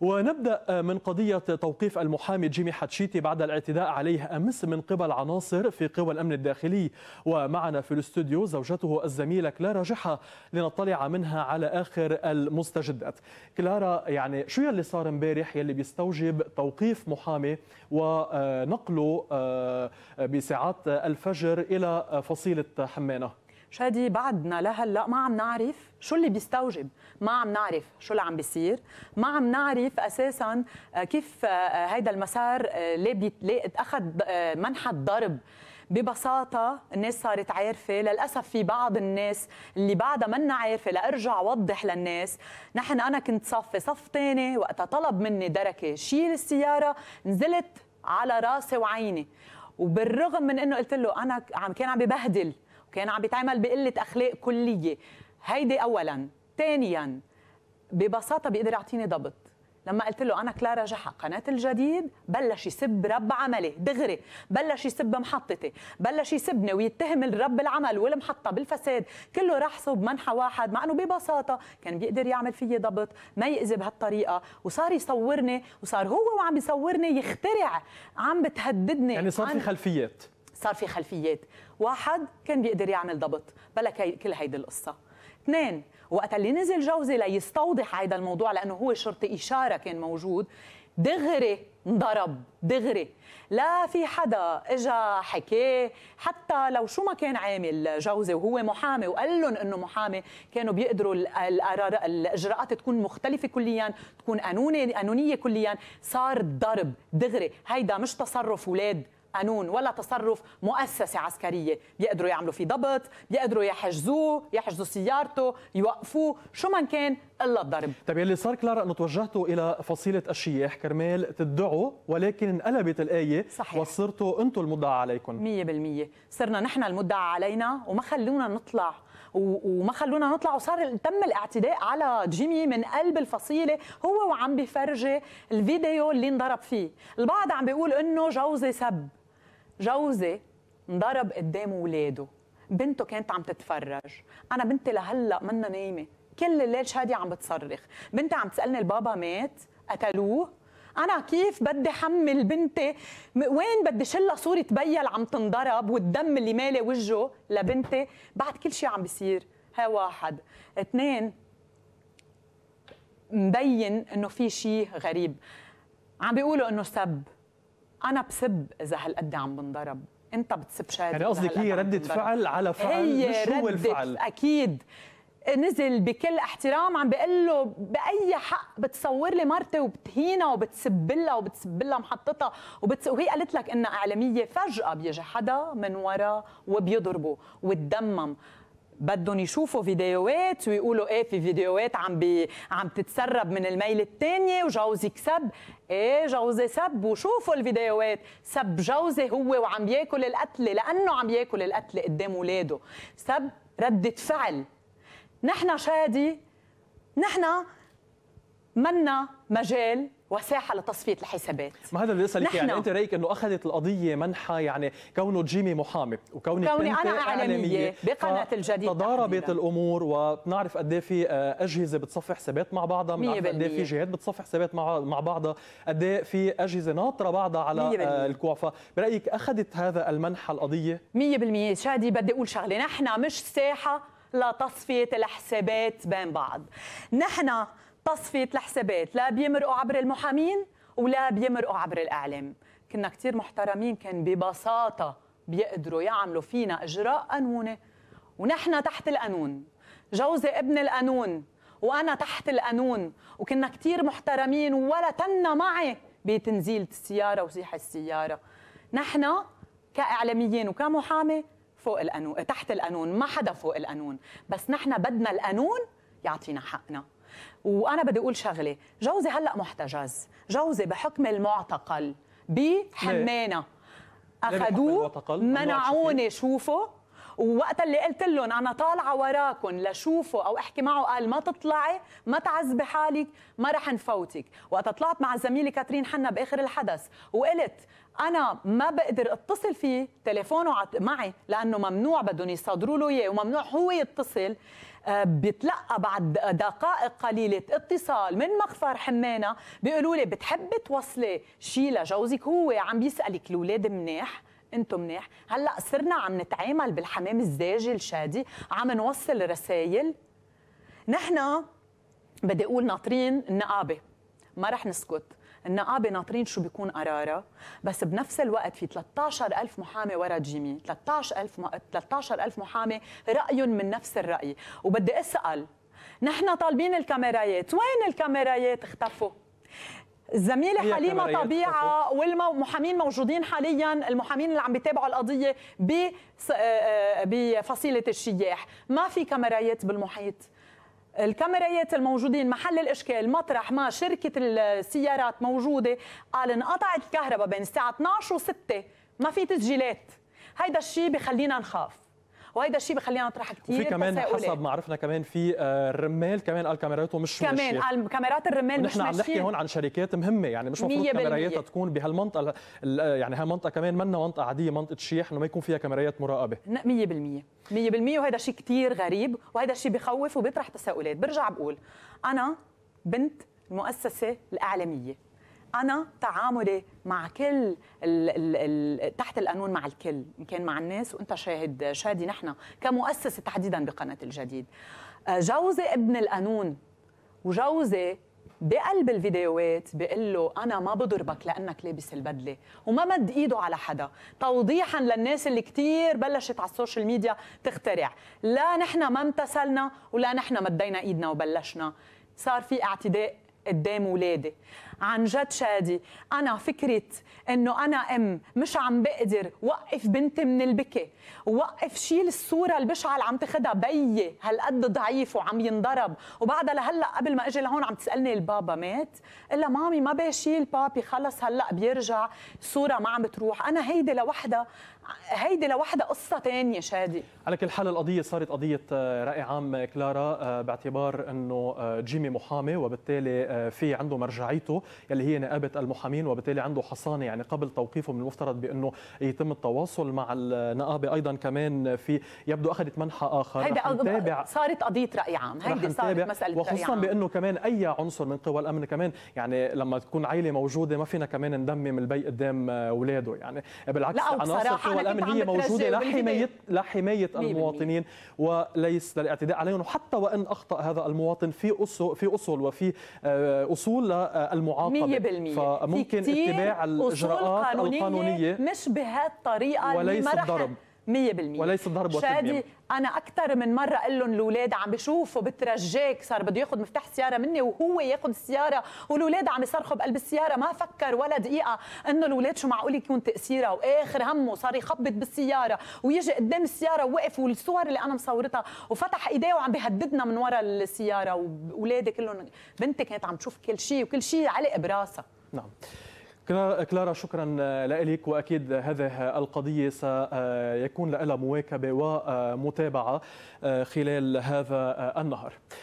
ونبدأ من قضية توقيف المحامي جيمي حتشيتي بعد الاعتداء عليه أمس من قبل عناصر في قوى الأمن الداخلي ومعنا في الاستوديو زوجته الزميلة كلارا جحا لنطلع منها على آخر المستجدات كلارا يعني شو يلي صار امبارح يلي بيستوجب توقيف محامي ونقله آه، بساعات الفجر إلى فصيلة حمانة شادي بعدنا لهلا ما عم نعرف شو اللي بيستوجب ما عم نعرف شو اللي عم بيصير ما عم نعرف اساسا آه، كيف آه، آه، هيدا المسار ليه, ليه اخذ منحى الضرب ببساطة الناس صارت عارفة للأسف في بعض الناس اللي بعدها منا عارفة لأرجع وضح للناس نحن أنا كنت صف صف تاني وقتها طلب مني دركة شيل السيارة نزلت على راسي وعيني وبالرغم من انه قلت له انا عم كان عم ببهدل كان عم بيتعامل بقله اخلاق كليه هيدي اولا ثانيا ببساطه بيقدر يعطيني ضبط لما قلت له انا كلارا جحا قناه الجديد بلش يسب رب عملي دغري بلش يسب محطتي بلش يسبني ويتهم الرب العمل والمحطه بالفساد كله راح صوب منحى واحد مع انه ببساطه كان بيقدر يعمل فيي ضبط ما يأذي بهالطريقه وصار يصورني وصار هو وعم يصورني يخترع عم بتهددني يعني صار في خلفيات صار في خلفيات واحد كان بيقدر يعمل ضبط بلا كل هيدي القصه اثنين وقت اللي نزل جوزي ليستوضح هيدا الموضوع لانه هو شرطي اشاره كان موجود دغري انضرب دغري لا في حدا اجا حكيه حتى لو شو ما كان عامل جوزي وهو محامي وقال لهم انه محامي كانوا بيقدروا القرار الاجراءات تكون مختلفه كليا تكون قانونيه كليا صار ضرب دغري هيدا مش تصرف اولاد قانون ولا تصرف مؤسسة عسكرية بيقدروا يعملوا فيه ضبط بيقدروا يحجزوه يحجزوا سيارته يوقفوه شو ما كان إلا الضرب طيب يلي صار كلارا أنه توجهتوا إلى فصيلة الشياح كرمال تدعوا ولكن انقلبت الآية صحيح. وصرتوا أنتم المدعى عليكم 100% صرنا نحن المدعى علينا وما خلونا نطلع وما خلونا نطلع وصار تم الاعتداء على جيمي من قلب الفصيله هو وعم بفرجي الفيديو اللي انضرب فيه البعض عم بيقول انه جوزي سب جوزي انضرب قدام ولاده بنته كانت عم تتفرج انا بنتي لهلا منا نايمه كل الليل شادي عم بتصرخ بنتي عم تسالني البابا مات قتلوه انا كيف بدي حمل بنتي وين بدي شلها صوره بيا اللي عم تنضرب والدم اللي مالي وجهه لبنتي بعد كل شيء عم بيصير ها واحد اثنين مبين انه في شيء غريب عم بيقولوا انه سب انا بسب اذا هالقد عم بنضرب انت بتسب شادي يعني قصدك هي رده فعل على فعل هي مش هو الفعل اكيد نزل بكل احترام عم بقول له باي حق بتصور لي مرتي وبتهينها وبتسب لها وبتسب لها محطتها وبتس... وهي قالت لك انها اعلاميه فجاه بيجي حدا من ورا وبيضربه وتدمم بدهم يشوفوا فيديوهات ويقولوا ايه في فيديوهات عم بي عم تتسرب من الميل الثانيه وجوزي كسب ايه جوزي سب وشوفوا الفيديوهات سب جوزي هو وعم ياكل القتله لانه عم ياكل القتله قدام اولاده سب رده فعل نحن شادي نحن منا مجال وساحه لتصفيه الحسابات ما هذا اللي اسالك يعني انت رايك انه اخذت القضيه منحى يعني كونه جيمي محامي وكوني كوني انا اعلاميه, إعلامية بقناه الجديد تضاربت الامور وبنعرف قد ايه في آه، اجهزه بتصفي حسابات مع بعضها بنعرف قد ايه في جهات بتصفي حسابات مع مع بعضها قد ايه في اجهزه ناطره بعضها على آه، الكوع برايك اخذت هذا المنحى القضيه 100% شادي بدي اقول شغله نحن مش ساحه لتصفيه الحسابات بين بعض نحن تصفية الحسابات لا بيمرقوا عبر المحامين ولا بيمرقوا عبر الإعلام كنا كتير محترمين كان ببساطة بيقدروا يعملوا فينا إجراء قانوني ونحن تحت القانون جوزي ابن القانون وأنا تحت القانون وكنا كتير محترمين ولا تنا معي بتنزيل السيارة وزيح السيارة نحن كإعلاميين وكمحامي فوق القانون تحت القانون ما حدا فوق القانون بس نحن بدنا القانون يعطينا حقنا وانا بدي اقول شغله جوزي هلا محتجز جوزي بحكم المعتقل بحمانه اخذوه منعوني شوفه ووقت اللي قلت لهم انا طالعه وراكم لشوفه او احكي معه قال ما تطلعي ما تعذبي حالك ما رح نفوتك وقت طلعت مع زميلي كاترين حنا باخر الحدث وقلت انا ما بقدر اتصل فيه تليفونه معي لانه ممنوع بدهم يصادروا له اياه وممنوع هو يتصل آه، بتلقى بعد دقائق قليله اتصال من مخفر حمانه بيقولوا لي بتحبي توصلي شيء لجوزك هو عم بيسالك الاولاد منيح انتم منيح هلا صرنا عم نتعامل بالحمام الزاجي الشادي عم نوصل رسائل نحن بدي اقول ناطرين النقابه ما رح نسكت النقابة ناطرين شو بيكون قرارها بس بنفس الوقت في 13000 محامي ورا جيمي 13000 م... 13000 محامي رأيهم من نفس الرأي وبدي أسأل نحن طالبين الكاميرايات وين الكاميرايات اختفوا الزميله حليمه طبيعه والمحامين موجودين حاليا المحامين اللي عم بيتابعوا القضيه آه، آه، بفصيله الشياح ما في كاميرايات بالمحيط الكاميرايات الموجودين محل الاشكال مطرح ما شركه السيارات موجوده قال انقطعت الكهرباء بين الساعه 12 و6 ما في تسجيلات هيدا الشيء بخلينا نخاف وهيدا الشيء بخلينا نطرح كثير وفي كمان حسب ما عرفنا كمان في الرمال آه، كمان قال كاميراته مش كمان قال كاميرات الرمال مش ماشيه نحن عم نحكي هون عن شركات مهمه يعني مش مفروض كاميراتها تكون بهالمنطقه يعني هالمنطقه كمان منا منطقه عاديه منطقه شيح انه ما يكون فيها كاميرات مراقبه 100% 100% وهذا شيء كثير غريب وهذا الشيء بخوف وبيطرح تساؤلات برجع بقول انا بنت المؤسسه الاعلاميه انا تعاملي مع كل ال ال الـ تحت القانون مع الكل ان كان مع الناس وانت شاهد شادي نحن كمؤسسه تحديدا بقناه الجديد آه، جوزي ابن القانون وجوزي بقلب الفيديوهات بقول له انا ما بضربك لانك لابس البدله وما مد ايده على حدا توضيحا للناس اللي كثير بلشت على السوشيال ميديا تخترع لا نحن ما امتثلنا ولا نحن مدينا ايدنا وبلشنا صار في اعتداء قدام اولادي عن جد شادي انا فكره انه انا ام مش عم بقدر وقف بنتي من البكي وقف شيل الصوره البشعه اللي عم تاخذها بيي هالقد ضعيف وعم ينضرب وبعدها لهلا قبل ما اجي لهون عم تسالني البابا مات الا مامي ما بشيل بابي خلص هلا بيرجع صوره ما عم بتروح انا هيدي لوحدها هيدي لوحدها قصه ثانيه شادي على كل حال القضيه صارت قضيه آه، راي عام كلارا آه، باعتبار انه آه، جيمي محامي وبالتالي في عنده مرجعيته يلي هي نقابه المحامين وبالتالي عنده حصانه يعني قبل توقيفه من المفترض بانه يتم التواصل مع النقابه ايضا كمان في يبدو اخذت منحى اخر رح نتابع صارت قضيه راي عام هيدي صارت مساله وخصوصا رأي عام. بانه كمان اي عنصر من قوى الامن كمان يعني لما تكون عائله موجوده ما فينا كمان ندمم البي قدام اولاده يعني بالعكس عناصر قوى الامن هي موجوده لحمايه لحمايه المواطنين وليس للاعتداء عليهم وحتى وان اخطا هذا المواطن في اصول في اصول وفي آه، اصول للمعارضه معاقبه 100% فممكن اتباع الاجراءات القانونيه مش بهالطريقه وليس الضرب 100% وليس الضرب وتميم شادي انا اكثر من مره اقول لهم الاولاد عم بشوفوا بترجاك صار بده ياخذ مفتاح سياره مني وهو ياخذ السياره والاولاد عم يصرخوا بقلب السياره ما فكر ولا دقيقه انه الاولاد شو معقول يكون تاثيرها واخر همه صار يخبط بالسياره ويجي قدام السياره ووقف والصور اللي انا مصورتها وفتح ايديه وعم بيهددنا من ورا السياره واولادي كلهم بنتي كانت عم تشوف كل شيء وكل شيء علق براسها نعم كلارا شكرا آه، لك واكيد هذه القضيه سيكون لها مواكبه ومتابعه آه، خلال هذا آه، النهار